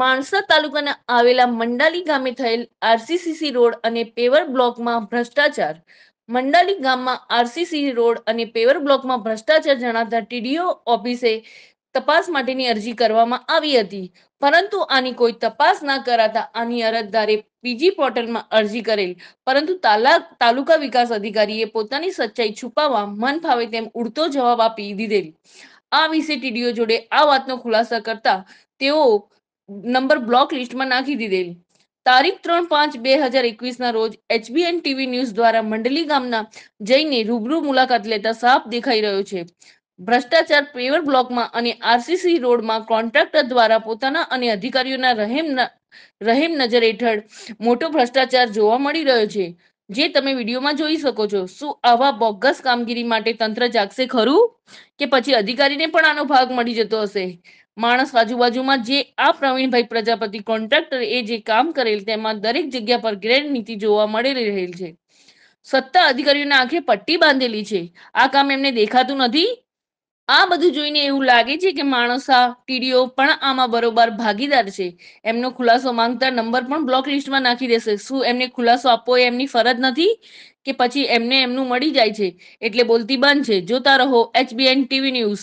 પાણસા તાલુકાના આવેલા મંડાલી ગામે થયેલ આરસીસીસી રોડ અને પેવર બ્લોકમાં ભ્રષ્ટાચાર મંડાલી ગામમાં આરસીસી રોડ અને પેવર બ્લોકમાં ભ્રષ્ટાચાર જણાતા ટીડીઓ ઓફિસે તપાસ માટેની અરજી કરવામાં આવી હતી પરંતુ આની કોઈ તપાસ ના કરાતા આની અરજદારે પીજી પોર્ટલમાં અરજી કરેલ પરંતુ તાલુકા વિકાસ અધિકારીએ પોતાની સચ્ચાઈ છુપાવવા મન ફાવે તેમ ઉડતો જવાબ આપી દીધેલ આ વિશે ટીડીઓ જોડે આ વાતનો ખુલાસા કરતા તેઓ નંબર બ્લોક લિસ્ટમાં નાખી દીધેલી તારીખ ત્રણ પાંચ બે હજાર એકવીસના રોજ એચબીએન ટીવી ન્યૂઝ દ્વારા મંડલી ગામના જઈને રૂબરૂ મુલાકાત લેતા સાફ દેખાઈ રહ્યો છે ભ્રષ્ટાચાર પેવર બ્લોકમાં અને આરસીસી રોડમાં કોન્ટ્રાક્ટર દ્વારા પોતાના અને અધિકારીઓના રહેમ રહેમ નજર હેઠળ મોટો ભ્રષ્ટાચાર જોવા મળી રહ્યો છે જે તમે વિડીયોમાં જોઈ શકો છો શું આવા બોગસ કામગીરી માટે તંત્ર જાગશે ખરું કે પછી અધિકારીને પણ આનો ભાગ મળી જતો હશે માણસ આજુબાજુમાં જે આ પ્રવીણભાઈ પ્રજાપતિ કોન્ટ્રાક્ટર એ જે કામ કરેલ તેમાં દરેક જગ્યા પર ગ્રેડ નીતિ જોવા મળી રહેલ છે સત્તા અધિકારીઓના આંખે પટ્ટી બાંધેલી છે આ કામ એમને દેખાતું નથી આ બધું જોઈને એવું લાગે છે કે માણસ આ ટીડીઓ પણ આમાં બરોબર ભાગીદાર છે એમનો ખુલાસો માંગતા નંબર પણ બ્લોક લિસ્ટમાં નાખી દેશે શું એમને ખુલાસો આપવો એ એમની ફરજ નથી કે પછી એમને એમનું મળી જાય છે એટલે બોલતી બંધ છે જોતા રહો એચબીએન ટીવી ન્યૂઝ